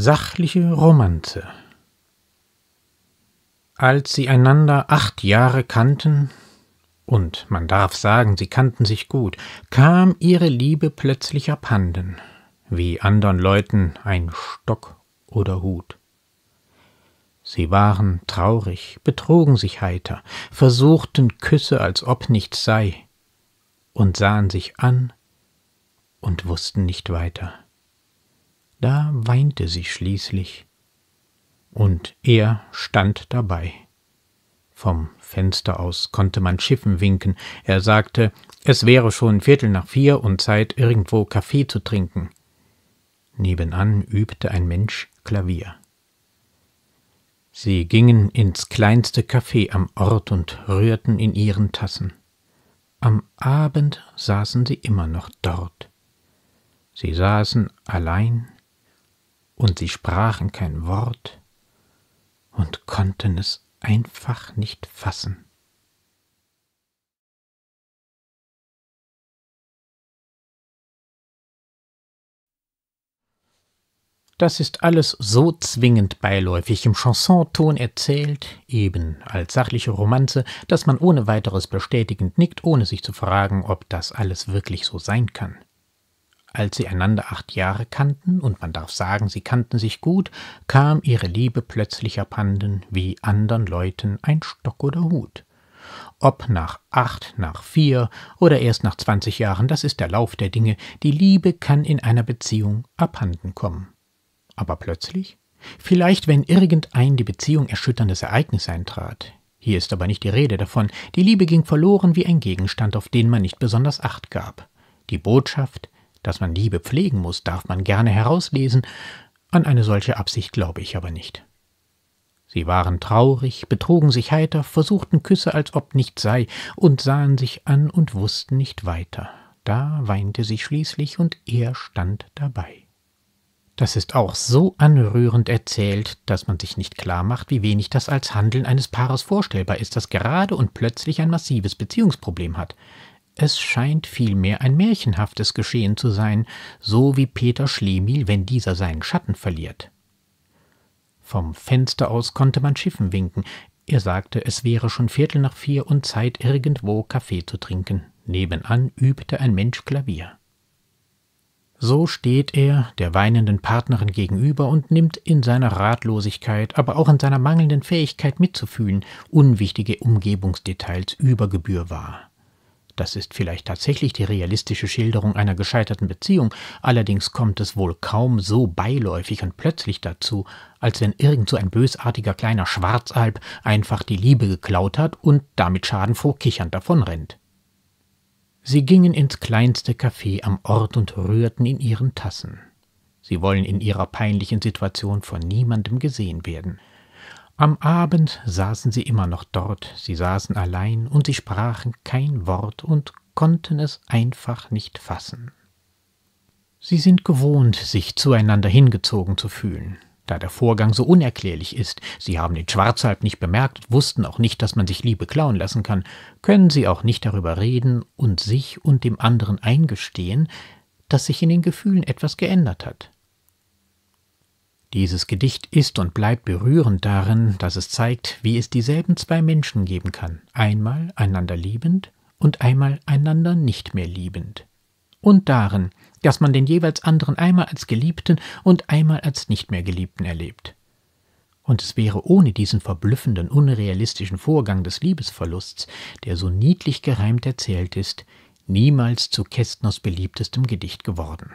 Sachliche Romanze Als sie einander acht Jahre kannten, und man darf sagen, sie kannten sich gut, kam ihre Liebe plötzlich abhanden, wie andern Leuten ein Stock oder Hut. Sie waren traurig, betrogen sich heiter, versuchten Küsse, als ob nichts sei, und sahen sich an und wussten nicht weiter. Da weinte sie schließlich. Und er stand dabei. Vom Fenster aus konnte man Schiffen winken. Er sagte, es wäre schon Viertel nach vier und Zeit, irgendwo Kaffee zu trinken. Nebenan übte ein Mensch Klavier. Sie gingen ins kleinste Café am Ort und rührten in ihren Tassen. Am Abend saßen sie immer noch dort. Sie saßen allein und sie sprachen kein Wort und konnten es einfach nicht fassen. Das ist alles so zwingend beiläufig im Chansonton erzählt, eben als sachliche Romanze, dass man ohne weiteres bestätigend nickt, ohne sich zu fragen, ob das alles wirklich so sein kann als sie einander acht Jahre kannten, und man darf sagen, sie kannten sich gut, kam ihre Liebe plötzlich abhanden, wie andern Leuten ein Stock oder Hut. Ob nach acht, nach vier oder erst nach zwanzig Jahren, das ist der Lauf der Dinge, die Liebe kann in einer Beziehung abhanden kommen. Aber plötzlich? Vielleicht, wenn irgendein die Beziehung erschütterndes Ereignis eintrat. Hier ist aber nicht die Rede davon, die Liebe ging verloren wie ein Gegenstand, auf den man nicht besonders acht gab. Die Botschaft, dass man Liebe pflegen muss, darf man gerne herauslesen, an eine solche Absicht glaube ich aber nicht. Sie waren traurig, betrugen sich heiter, versuchten Küsse, als ob nichts sei, und sahen sich an und wussten nicht weiter. Da weinte sie schließlich, und er stand dabei. Das ist auch so anrührend erzählt, dass man sich nicht klar macht, wie wenig das als Handeln eines Paares vorstellbar ist, das gerade und plötzlich ein massives Beziehungsproblem hat. Es scheint vielmehr ein märchenhaftes Geschehen zu sein, so wie Peter Schlemihl, wenn dieser seinen Schatten verliert. Vom Fenster aus konnte man Schiffen winken. Er sagte, es wäre schon Viertel nach vier und Zeit, irgendwo Kaffee zu trinken. Nebenan übte ein Mensch Klavier. So steht er der weinenden Partnerin gegenüber und nimmt in seiner Ratlosigkeit, aber auch in seiner mangelnden Fähigkeit mitzufühlen, unwichtige Umgebungsdetails über Gebühr wahr. Das ist vielleicht tatsächlich die realistische Schilderung einer gescheiterten Beziehung, allerdings kommt es wohl kaum so beiläufig und plötzlich dazu, als wenn irgend so ein bösartiger kleiner Schwarzalb einfach die Liebe geklaut hat und damit schadenfroh kichernd davonrennt. Sie gingen ins kleinste Café am Ort und rührten in ihren Tassen. Sie wollen in ihrer peinlichen Situation von niemandem gesehen werden. Am Abend saßen sie immer noch dort, sie saßen allein und sie sprachen kein Wort und konnten es einfach nicht fassen. Sie sind gewohnt, sich zueinander hingezogen zu fühlen, da der Vorgang so unerklärlich ist, sie haben den Schwarzhalb nicht bemerkt, wussten auch nicht, dass man sich Liebe klauen lassen kann, können sie auch nicht darüber reden und sich und dem anderen eingestehen, dass sich in den Gefühlen etwas geändert hat, dieses Gedicht ist und bleibt berührend darin, dass es zeigt, wie es dieselben zwei Menschen geben kann, einmal einander liebend und einmal einander nicht mehr liebend. Und darin, dass man den jeweils anderen einmal als Geliebten und einmal als nicht mehr Geliebten erlebt. Und es wäre ohne diesen verblüffenden, unrealistischen Vorgang des Liebesverlusts, der so niedlich gereimt erzählt ist, niemals zu Kästners beliebtestem Gedicht geworden.